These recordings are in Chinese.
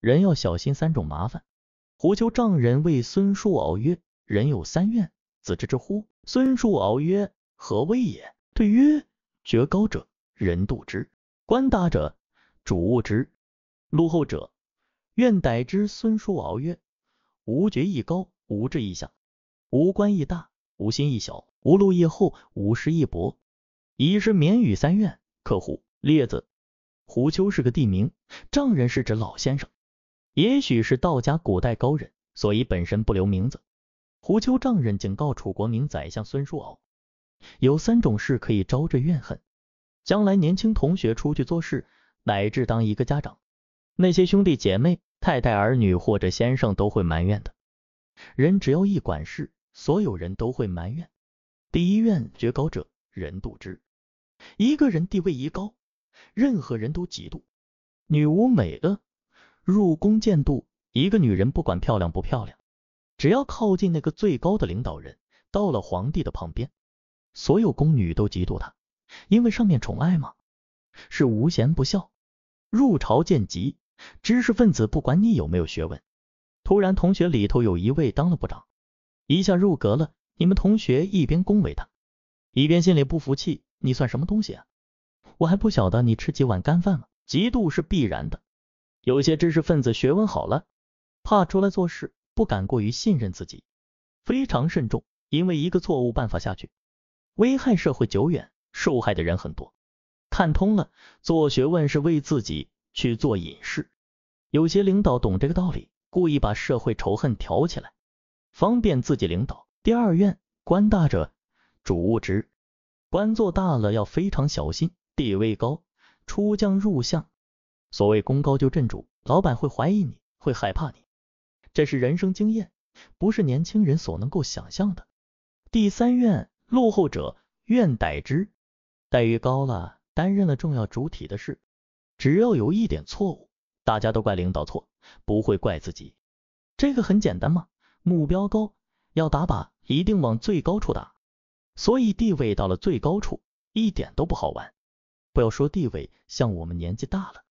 人要小心三种麻烦。胡丘丈人为孙叔敖曰：“人有三怨，子之之乎？”孙叔敖曰：“何谓也？”对曰：“绝高者人度之，官大者主务之，禄厚者愿逮之。”孙叔敖曰：“吾爵亦高，吾志亦下；吾官亦大，吾心亦小；吾禄亦厚，吾师亦薄。以是免与三怨，可乎？”列子。胡丘是个地名，丈人是指老先生。也许是道家古代高人，所以本身不留名字。胡丘丈人警告楚国名宰相孙叔敖，有三种事可以招致怨恨。将来年轻同学出去做事，乃至当一个家长，那些兄弟姐妹、太太、儿女或者先生都会埋怨的。人只要一管事，所有人都会埋怨。第一怨，绝高者人妒之。一个人地位一高，任何人都嫉妒。女巫美恶。入宫见妒，一个女人不管漂亮不漂亮，只要靠近那个最高的领导人，到了皇帝的旁边，所有宫女都嫉妒她，因为上面宠爱嘛。是无贤不孝。入朝见吉，知识分子不管你有没有学问。突然同学里头有一位当了部长，一下入阁了，你们同学一边恭维他，一边心里不服气，你算什么东西啊？我还不晓得你吃几碗干饭了。嫉妒是必然的。有些知识分子学问好了，怕出来做事，不敢过于信任自己，非常慎重，因为一个错误办法下去，危害社会久远，受害的人很多。看通了，做学问是为自己去做隐士。有些领导懂这个道理，故意把社会仇恨挑起来，方便自己领导。第二愿，官大者主物职，官做大了要非常小心，地位高，出将入相。所谓功高就镇主，老板会怀疑你，会害怕你，这是人生经验，不是年轻人所能够想象的。第三怨落后者怨逮之，待遇高了，担任了重要主体的事，只要有一点错误，大家都怪领导错，不会怪自己。这个很简单嘛，目标高，要打靶，一定往最高处打。所以地位到了最高处，一点都不好玩。不要说地位，像我们年纪大了。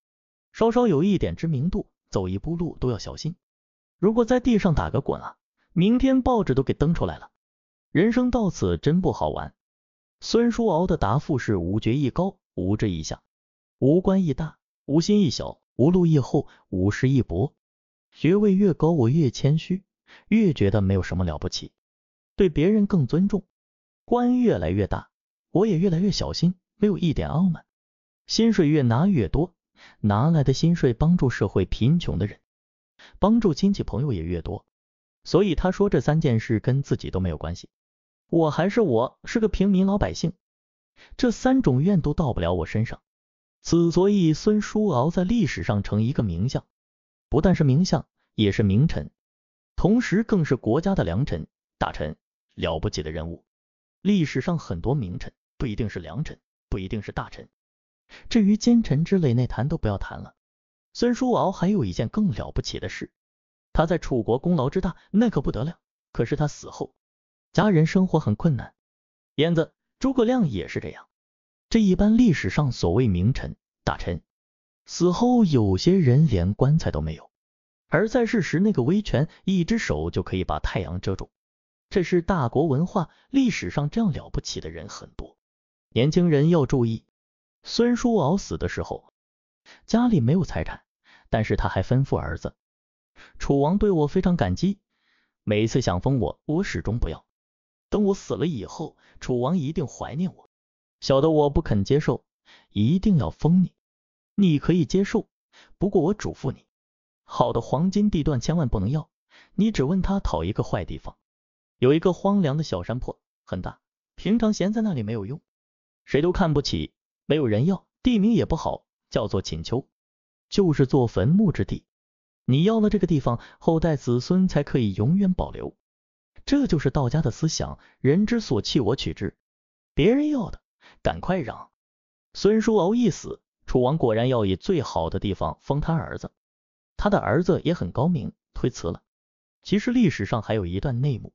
稍稍有一点知名度，走一步路都要小心。如果在地上打个滚啊，明天报纸都给登出来了。人生到此真不好玩。孙叔敖的答复是：无觉一高，无志一小，无官亦大，无心亦小，无禄亦厚，无势亦薄。爵位越高，我越谦虚，越觉得没有什么了不起，对别人更尊重。官越来越大，我也越来越小心，没有一点傲慢。薪水越拿越多。拿来的薪水帮助社会贫穷的人，帮助亲戚朋友也越多。所以他说这三件事跟自己都没有关系，我还是我，是个平民老百姓，这三种怨都到不了我身上。此所以孙叔敖在历史上成一个名相，不但是名相，也是名臣，同时更是国家的良臣、大臣，了不起的人物。历史上很多名臣不一定是良臣，不一定是大臣。至于奸臣之类，那谈都不要谈了。孙叔敖还有一件更了不起的事，他在楚国功劳之大，那可不得了。可是他死后，家人生活很困难。燕子，诸葛亮也是这样。这一般历史上所谓名臣、大臣，死后有些人连棺材都没有，而在世时那个威权，一只手就可以把太阳遮住。这是大国文化，历史上这样了不起的人很多。年轻人要注意。孙叔敖死的时候，家里没有财产，但是他还吩咐儿子，楚王对我非常感激，每次想封我，我始终不要。等我死了以后，楚王一定怀念我，小的我不肯接受，一定要封你，你可以接受，不过我嘱咐你，好的黄金地段千万不能要，你只问他讨一个坏地方，有一个荒凉的小山坡，很大，平常闲在那里没有用，谁都看不起。没有人要，地名也不好，叫做秦丘，就是做坟墓之地。你要了这个地方，后代子孙才可以永远保留。这就是道家的思想，人之所弃，我取之。别人要的，赶快让。孙叔敖一死，楚王果然要以最好的地方封他儿子，他的儿子也很高明，推辞了。其实历史上还有一段内幕，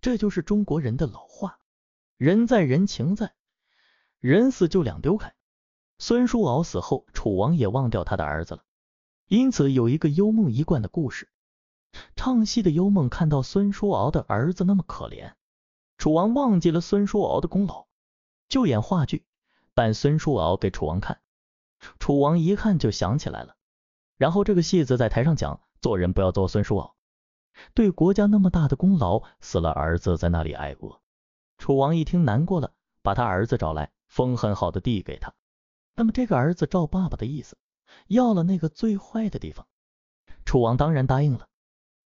这就是中国人的老话，人在人情在。人死就两丢开。孙叔敖死后，楚王也忘掉他的儿子了。因此有一个幽梦一贯的故事。唱戏的幽梦看到孙叔敖的儿子那么可怜，楚王忘记了孙叔敖的功劳，就演话剧扮孙叔敖给楚王看。楚王一看就想起来了，然后这个戏子在台上讲，做人不要做孙叔敖，对国家那么大的功劳，死了儿子在那里挨饿。楚王一听难过了，把他儿子找来。风很好的递给他，那么这个儿子照爸爸的意思，要了那个最坏的地方。楚王当然答应了。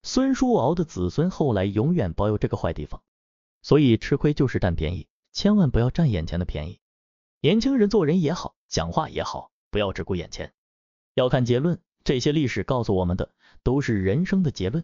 孙叔敖的子孙后来永远保有这个坏地方，所以吃亏就是占便宜，千万不要占眼前的便宜。年轻人做人也好，讲话也好，不要只顾眼前，要看结论。这些历史告诉我们的，都是人生的结论。